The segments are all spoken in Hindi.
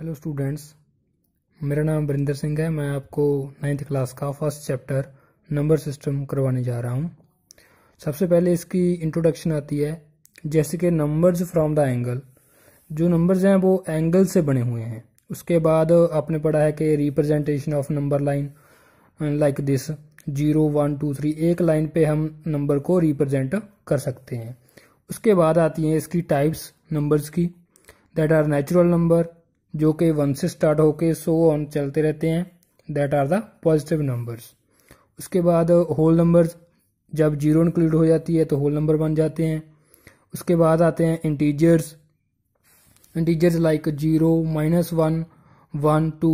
हेलो स्टूडेंट्स मेरा नाम वरिंदर सिंह है मैं आपको नाइन्थ क्लास का फर्स्ट चैप्टर नंबर सिस्टम करवाने जा रहा हूँ सबसे पहले इसकी इंट्रोडक्शन आती है जैसे कि नंबर्स फ्रॉम द एंगल जो नंबर्स हैं वो एंगल से बने हुए हैं उसके बाद आपने पढ़ा है कि representation of number line like this zero one two three एक लाइन पे हम नंबर को रिप्रेजेंट कर सकते हैं उसके बाद आती हैं इसकी टाइप्स नंबर्स की दैट आर नेचुरल नंबर जो कि वन से स्टार्ट होके सो ऑन चलते रहते हैं that are the positive numbers उसके बाद होल नंबर्स जब जीरो इंक्लूड हो जाती है तो होल नंबर बन जाते हैं उसके बाद आते हैं integers integers like zero minus one one two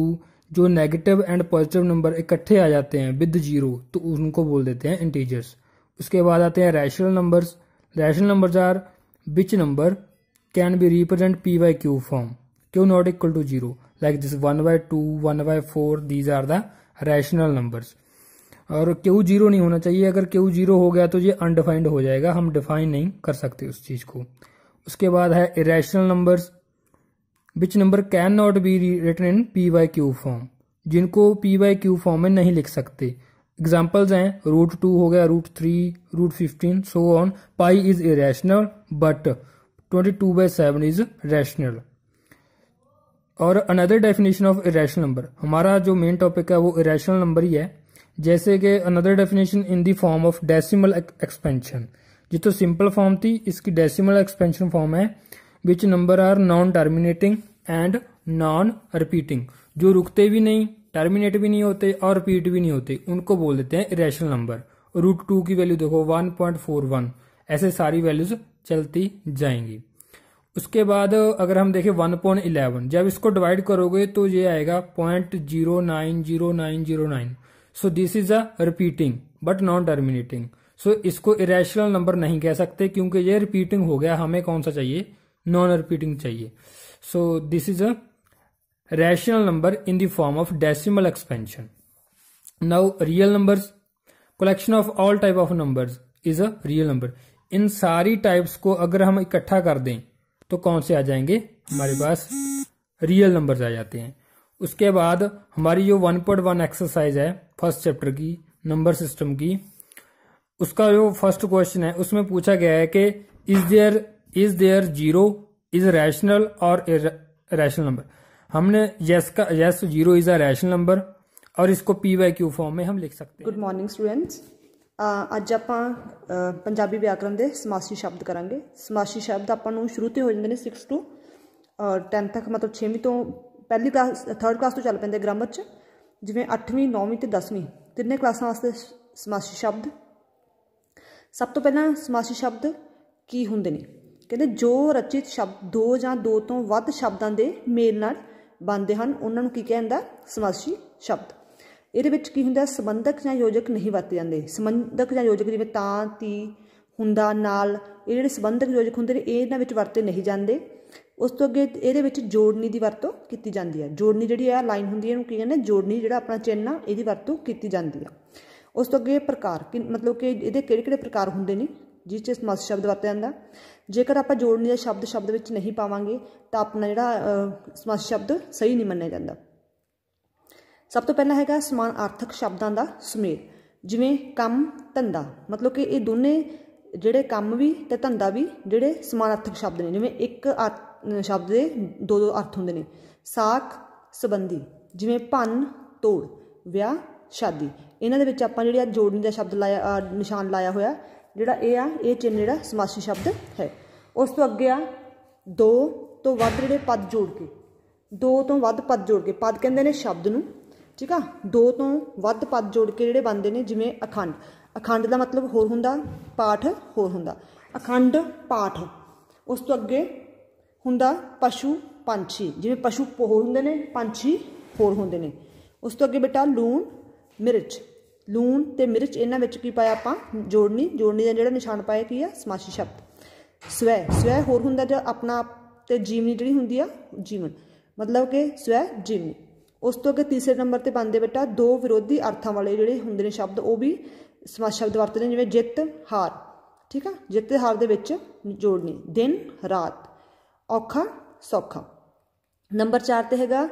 जो नेगेटिव एंड पॉजिटिव नंबर इकट्ठे आ जाते हैं विद जीरो तो उनको बोल देते हैं इंटीजर्स उसके बाद आते हैं rational numbers rational numbers are which number can be represent p by q form q not equal to zero like this one by two one by four these are the rational number और क्यू जीरो नहीं होना चाहिए अगर क्यू जीरो हो गया तो ये अनडिफाइंड हो जाएगा हम डिफाइन नहीं कर सकते उस चीज को उसके बाद है irrational numbers which number can not be written in p by q form जिनको पी वाई क्यू फॉर्म में नहीं लिख सकते एग्जाम्पल्स हैं रूट टू हो गया root three root fifteen so on pi is irrational but twenty two by seven is rational और another definition of irrational number हमारा जो मेन टॉपिक है वो इरेशनल नंबर ही है जैसे कि another definition in the form of decimal expansion जितो तो सिंपल फॉर्म थी इसकी डेसिमल एक्सपेंशन फॉर्म है which number are non terminating and non repeating जो रुकते भी नहीं टर्मिनेट भी नहीं होते और रिपीट भी नहीं होते उनको बोल देते हैं इरेशनल नंबर रूट टू की वैल्यू देखो वन पॉइंट फोर वन ऐसे सारी वैल्यूज चलती जाएंगी उसके बाद अगर हम देखें वन पॉइंट इलेवन जब इसको डिवाइड करोगे तो ये आएगा point zero nine zero nine zero nine so this is a repeating but non terminating so इसको इरेशनल नंबर नहीं कह सकते क्योंकि ये रिपीटिंग हो गया हमें कौन सा चाहिए नॉन रिपीटिंग चाहिए so this is a rational number in the form of decimal expansion now real numbers collection of all type of numbers is a real number इन सारी टाइप्स को अगर हम इकट्ठा कर दें तो कौन से आ जाएंगे हमारे पास रियल नंबर्स आ जाते हैं उसके बाद हमारी जो वन पॉइंट वन एक्सरसाइज है फर्स्ट चैप्टर की नंबर सिस्टम की उसका जो फर्स्ट क्वेश्चन है उसमें पूछा गया है कि is there is there zero is rational और रैशनल नंबर हमने यस का yes zero is a rational number और इसको पी वाई क्यू फॉर्म में हम लिख सकते हैं गुड मॉर्निंग स्टूडेंट्स ਅੱਜ ਆਪਾਂ ਪੰਜਾਬੀ ਵਿਆਕਰਨ ਦੇ ਸਮਾਸੀ ਸ਼ਬਦ ਕਰਾਂਗੇ ਸਮਾਸੀ ਸ਼ਬਦ ਆਪਾਂ ਨੂੰ ਸ਼ੁਰੂ ਤੇ ਹੋ ਜਾਂਦੇ ਨੇ 6 ਤੋਂ 10 ਤੱਕ ਮਤਲਬ 6ਵੀਂ ਤੋਂ ਪਹਿਲੀ ਕਲਾਸ 3rd ਕਲਾਸ ਤੋਂ ਚੱਲ ਪੈਂਦੇ ਗ੍ਰਾਮਰ 'ਚ ਜਿਵੇਂ 8ਵੀਂ 9ਵੀਂ ਤੇ 10ਵੀਂ ਤਿੰਨੇ ਕਲਾਸਾਂ ਵਾਸਤੇ ਸਮਾਸੀ ਸ਼ਬਦ ਸਭ ਤੋਂ ਪਹਿਲਾਂ ਸਮਾਸੀ ਸ਼ਬਦ ਕੀ ਹੁੰਦੇ ਨੇ ਕਹਿੰਦੇ ਜੋ ਰਚਿਤ ਸ਼ਬਦ ਦੋ ਜਾਂ ਦੋ ਤੋਂ ਵੱਧ ਸ਼ਬਦਾਂ ਦੇ ਮੇਲ ਨਾਲ ਬਣਦੇ ਹਨ ਉਹਨਾਂ ਨੂੰ ਕੀ ਕਹਿੰਦਾ ਸਮਾਸੀ ਸ਼ਬਦ ਇਹਦੇ ਵਿੱਚ ਕੀ ਹੁੰਦਾ ਸੰਬੰਧਕ ਜਾਂ ਯੋਜਕ ਨਹੀਂ ਵਰਤੇ ਜਾਂਦੇ ਸੰਬੰਧਕ ਜਾਂ ਯੋਜਕ ਜਿਵੇਂ ਤਾਂ ਤੀ ਹੁੰਦਾ ਨਾਲ ਇਹ ਜਿਹੜੇ ਸੰਬੰਧਕ ਯੋਜਕ ਹੁੰਦੇ ਨੇ ਇਹਨਾਂ ਵਿੱਚ ਵਰਤੇ ਨਹੀਂ ਜਾਂਦੇ ਉਸ ਤੋਂ ਅੱਗੇ ਇਹਦੇ ਵਿੱਚ ਜੋੜਨੀ ਦੀ ਵਰਤੋਂ ਕੀਤੀ ਜਾਂਦੀ ਹੈ ਜੋੜਨੀ ਜਿਹੜੀ ਆ ਲਾਈਨ ਹੁੰਦੀ ਹੈ ਇਹਨੂੰ ਕੀ ਕਹਿੰਦੇ ਜੋੜਨੀ ਜਿਹੜਾ ਆਪਣਾ ਚਿੰਨ ਆ ਇਹਦੀ ਵਰਤੋਂ ਕੀਤੀ ਜਾਂਦੀ ਹੈ ਉਸ ਤੋਂ ਅੱਗੇ ਪ੍ਰਕਾਰ ਮਤਲਬ ਕਿ ਇਹਦੇ ਕਿਹੜੇ ਕਿਹੜੇ ਪ੍ਰਕਾਰ ਹੁੰਦੇ ਨੇ ਜਿਸ 'ਚ ਸਮਾਸ ਸ਼ਬਦ ਵਰਤਿਆ ਜਾਂਦਾ ਜੇਕਰ ਆਪਾਂ ਜੋੜਨੀ ਦਾ ਸ਼ਬਦ ਸ਼ਬਦ ਵਿੱਚ ਨਹੀਂ ਪਾਵਾਂਗੇ ਤਾਂ ਆਪਣਾ ਜਿਹੜਾ ਸਮਾਸ ਸ਼ਬਦ ਸਹੀ ਨਹੀਂ ਮੰਨਿਆ ਜਾਂਦਾ सब तो पहला है समान आर्थिक शब्दों का सुमेल जिमें कम धंधा मतलब कि यह दोनों जोड़े कम भी तो धंधा भी जोड़े समान समानार्थक शब्द ने जिमें एक अर् शब्द के दो दो अर्थ होंगे ने साख संबंधी जिमें भन तोड़ विह शादी इन्होंने आप जो जोड़ने का शब्द लाया आ, निशान लाया हुआ जोड़ा यह आ चिन्ह जो समासी शब्द है उस तो अगे आ दो तो वे पद जोड़ के दो तो वो पद जोड़ के पद कहें शब्द में ठीक है दो तो व्ध पद जोड़ के जोड़े बनते हैं जिमें अखंड अखंड का मतलब होर हों पाठ होर हों अखंड पाठ उस तो अगे हों पशु पंछी जिमें पशु होर होंगे ने पंछी होर होंगे ने उस तो अगे बेटा लूण मिर्च लूण तो मिर्च इन्होंने की पाया अपना जोड़नी जोड़नी का जोड़ा निशान पाया कि है समाशी शब्द स्वै स्वै होर हों अपना जीवनी जी होंगी जीवन मतलब कि स्वै जीवनी ਉਸ ਤੋਂ ਅੱਗੇ ਤੀਸਰੇ ਨੰਬਰ ਤੇ ਬੰਦੇ ਬੇਟਾ ਦੋ ਵਿਰੋਧੀ ਅਰਥਾਂ ਵਾਲੇ ਜਿਹੜੇ ਹੁੰਦੇ ਨੇ ਸ਼ਬਦ ਉਹ ਵੀ ਸਮਾਸ ਸ਼ਬਦ ਵਰਤਦੇ ਨੇ ਜਿਵੇਂ ਜਿੱਤ ਹਾਰ ਠੀਕ ਆ ਜਿੱਤ ਤੇ ਹਾਰ ਦੇ ਵਿੱਚ ਜੋੜਨੀ ਦਿਨ ਰਾਤ ਔਖਾ ਸੌਖਾ ਨੰਬਰ 4 ਤੇ ਹੈਗਾ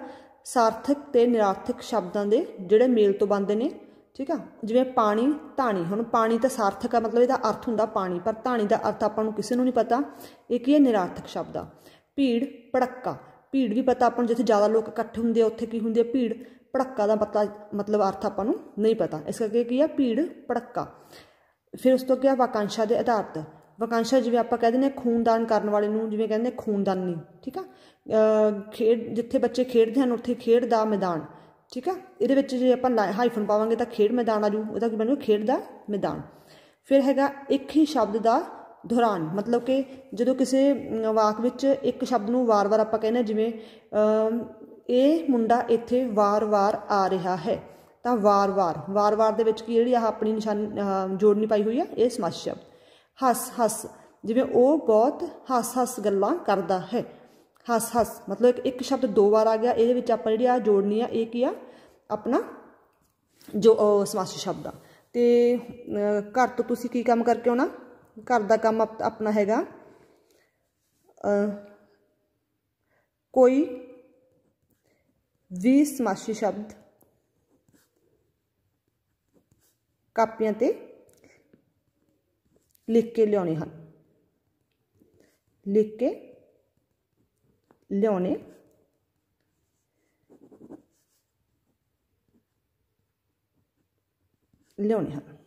ਸਾਰਥਕ ਤੇ ਨਿਰਾਰਥਕ ਸ਼ਬਦਾਂ ਦੇ ਜਿਹੜੇ ਮੇਲ ਤੋਂ ਬੰਦੇ ਨੇ ਠੀਕ ਆ ਜਿਵੇਂ ਪਾਣੀ ਧਾਣੀ ਹੁਣ ਪਾਣੀ ਤਾਂ ਸਾਰਥਕ ਆ ਮਤਲਬ ਇਹਦਾ ਅਰਥ ਹੁੰਦਾ ਪਾਣੀ ਪਰ ਧਾਣੀ ਦਾ ਅਰਥ ਆਪਾਂ ਨੂੰ ਕਿਸੇ ਨੂੰ ਨਹੀਂ ਪਤਾ ਇਹ ਕੀ ਹੈ ਨਿਰਾਰਥਕ ਸ਼ਬਦ ਆ ਭੀੜ ਭੜੱਕਾ ਭੀੜ ਵੀ ਪਤਾ ਆਪਾਂ ਨੂੰ ਜਿੱਥੇ ਜ਼ਿਆਦਾ ਲੋਕ ਇਕੱਠੇ ਹੁੰਦੇ ਆ ਉੱਥੇ ਕੀ ਹੁੰਦੀ ਹੈ ਭੀੜ ਭੜੱਕਾ ਦਾ ਪਤਾ ਮਤਲਬ ਅਰਥ ਆਪਾਂ ਨੂੰ ਨਹੀਂ ਪਤਾ ਇਸ ਕਰਕੇ ਕੀ ਆ ਭੀੜ ਭੜੱਕਾ ਫਿਰ ਉਸ ਤੋਂ ਅੱਗੇ ਆ ਵਾਕਾਂਸ਼ਾ ਦੇ ਆਧਾਰ ਤੇ ਵਾਕਾਂਸ਼ਾ ਜਿਵੇਂ ਆਪਾਂ ਕਹਿੰਦੇ ਨੇ ਖੂਨਦਾਨ ਕਰਨ ਵਾਲੇ ਨੂੰ ਜਿਵੇਂ ਕਹਿੰਦੇ ਖੂਨਦਾਨੀ ਠੀਕ ਆ ਖੇਡ ਜਿੱਥੇ ਬੱਚੇ ਖੇਡਦੇ ਹਨ ਉੱਥੇ ਖੇਡ ਦਾ ਮੈਦਾਨ ਠੀਕ ਆ ਇਹਦੇ ਵਿੱਚ ਜੇ ਆਪਾਂ ਹਾਈਫਨ ਪਾਵਾਂਗੇ ਤਾਂ ਖੇਡ ਮੈਦਾਨ ਆ ਜੂ ਉਹਦਾ ਕੀ ਬਣੂ ਖੇਡ ਦਾ ਮੈਦਾਨ ਫਿਰ ਹੈਗਾ ਇੱਕ ਹੀ ਸ਼ਬਦ ਦਾ ਦੌਰਾਨ ਮਤਲਬ ਕਿ ਜਦੋਂ ਕਿਸੇ ਵਾਕ ਵਿੱਚ ਇੱਕ ਸ਼ਬਦ ਨੂੰ ਵਾਰ-ਵਾਰ ਆਪਾਂ ਕਹਿੰਦੇ ਜਿਵੇਂ ਇਹ ਮੁੰਡਾ ਇੱਥੇ ਵਾਰ-ਵਾਰ ਆ ਰਿਹਾ ਹੈ ਤਾਂ ਵਾਰ-ਵਾਰ ਵਾਰ-ਵਾਰ ਦੇ ਵਿੱਚ ਕੀ ਜਿਹੜੀ ਆ ਆਪਣੀ ਨਿਸ਼ਾਨ ਜੋੜਨੀ ਪਾਈ ਹੋਈ ਆ ਇਹ ਸਮਾਸ ਸ਼ਬਦ ਹੱਸ ਹੱਸ ਜਿਵੇਂ ਉਹ ਬਹੁਤ ਹੱਸ ਹੱਸ ਗੱਲਾਂ ਕਰਦਾ ਹੈ ਹੱਸ ਹੱਸ ਮਤਲਬ ਇੱਕ ਸ਼ਬਦ ਦੋ ਵਾਰ ਆ ਗਿਆ ਇਹਦੇ ਵਿੱਚ ਆਪਾਂ ਜਿਹੜੀ ਆ ਜੋੜਨੀ ਆ ਇਹ ਕੀ ਆ ਆਪਣਾ ਜੋ ਸਮਾਸ ਸ਼ਬਦ ਆ ਤੇ ਘਰ ਤੋਂ ਤੁਸੀਂ ਕੀ ਕੰਮ ਕਰਕੇ ਆਉਣਾ घर का कम अप, अपना है आ, कोई भी समाशी शब्द कापिया लिख के लियाने हैं लिख के लियाने लियाने हैं